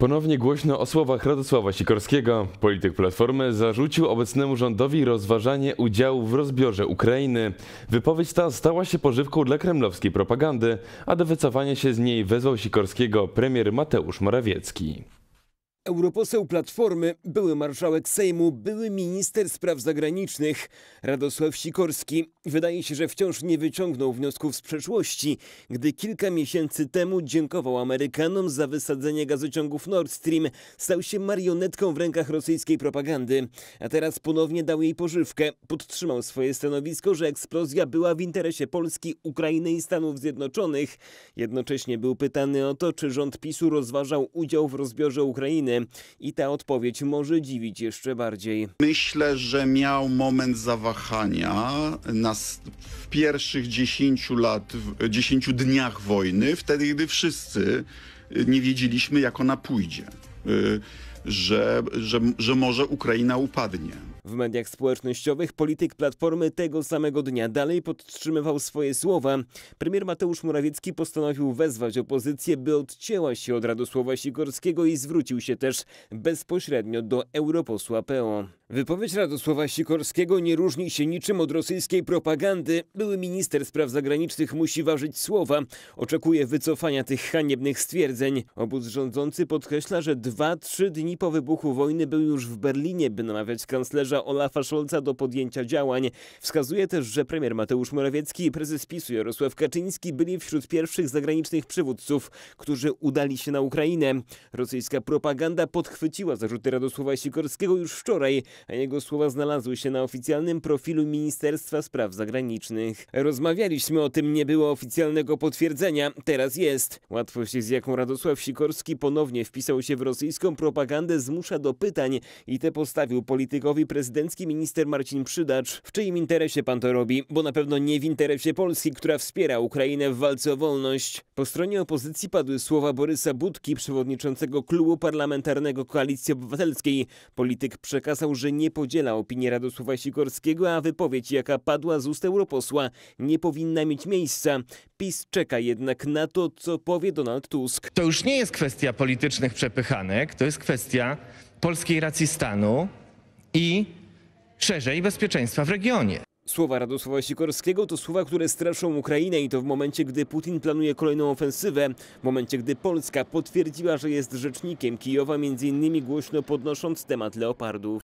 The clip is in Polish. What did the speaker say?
Ponownie głośno o słowach Radosława Sikorskiego. Polityk Platformy zarzucił obecnemu rządowi rozważanie udziału w rozbiorze Ukrainy. Wypowiedź ta stała się pożywką dla kremlowskiej propagandy, a do wycofania się z niej wezwał Sikorskiego premier Mateusz Morawiecki europoseł Platformy, były marszałek Sejmu, były minister spraw zagranicznych Radosław Sikorski. Wydaje się, że wciąż nie wyciągnął wniosków z przeszłości, gdy kilka miesięcy temu dziękował Amerykanom za wysadzenie gazociągów Nord Stream. Stał się marionetką w rękach rosyjskiej propagandy. A teraz ponownie dał jej pożywkę. Podtrzymał swoje stanowisko, że eksplozja była w interesie Polski, Ukrainy i Stanów Zjednoczonych. Jednocześnie był pytany o to, czy rząd PiSu rozważał udział w rozbiorze Ukrainy i ta odpowiedź może dziwić jeszcze bardziej. Myślę, że miał moment zawahania na, w pierwszych 10 lat, 10 dniach wojny, wtedy gdy wszyscy y, nie wiedzieliśmy jak ona pójdzie, y, że, że, że może Ukraina upadnie. W mediach społecznościowych polityk Platformy tego samego dnia dalej podtrzymywał swoje słowa. Premier Mateusz Morawiecki postanowił wezwać opozycję, by odcięła się od Radosława Sikorskiego i zwrócił się też bezpośrednio do europosła PO. Wypowiedź Radosława Sikorskiego nie różni się niczym od rosyjskiej propagandy. Były minister spraw zagranicznych musi ważyć słowa. Oczekuje wycofania tych haniebnych stwierdzeń. Obóz rządzący podkreśla, że dwa, trzy dni po wybuchu wojny był już w Berlinie, by namawiać kanclerza premiera Olafa Scholza do podjęcia działań. Wskazuje też, że premier Mateusz Morawiecki i prezes PiSu Jarosław Kaczyński byli wśród pierwszych zagranicznych przywódców, którzy udali się na Ukrainę. Rosyjska propaganda podchwyciła zarzuty Radosława Sikorskiego już wczoraj, a jego słowa znalazły się na oficjalnym profilu Ministerstwa Spraw Zagranicznych. Rozmawialiśmy o tym, nie było oficjalnego potwierdzenia, teraz jest. Łatwość, z jaką Radosław Sikorski ponownie wpisał się w rosyjską propagandę, zmusza do pytań i te postawił politykowi prezydenta prezydencki minister Marcin Przydacz, w czyim interesie pan to robi, bo na pewno nie w interesie Polski, która wspiera Ukrainę w walce o wolność. Po stronie opozycji padły słowa Borysa Budki, przewodniczącego klubu parlamentarnego Koalicji Obywatelskiej. Polityk przekazał, że nie podziela opinii Radosława Sikorskiego, a wypowiedź, jaka padła z ust europosła, nie powinna mieć miejsca. PiS czeka jednak na to, co powie Donald Tusk. To już nie jest kwestia politycznych przepychanek, to jest kwestia polskiej racji stanu, i szerzej bezpieczeństwa w regionie. Słowa Radosława Sikorskiego to słowa, które straszą Ukrainę i to w momencie, gdy Putin planuje kolejną ofensywę, w momencie, gdy Polska potwierdziła, że jest rzecznikiem Kijowa, między innymi głośno podnosząc temat leopardów.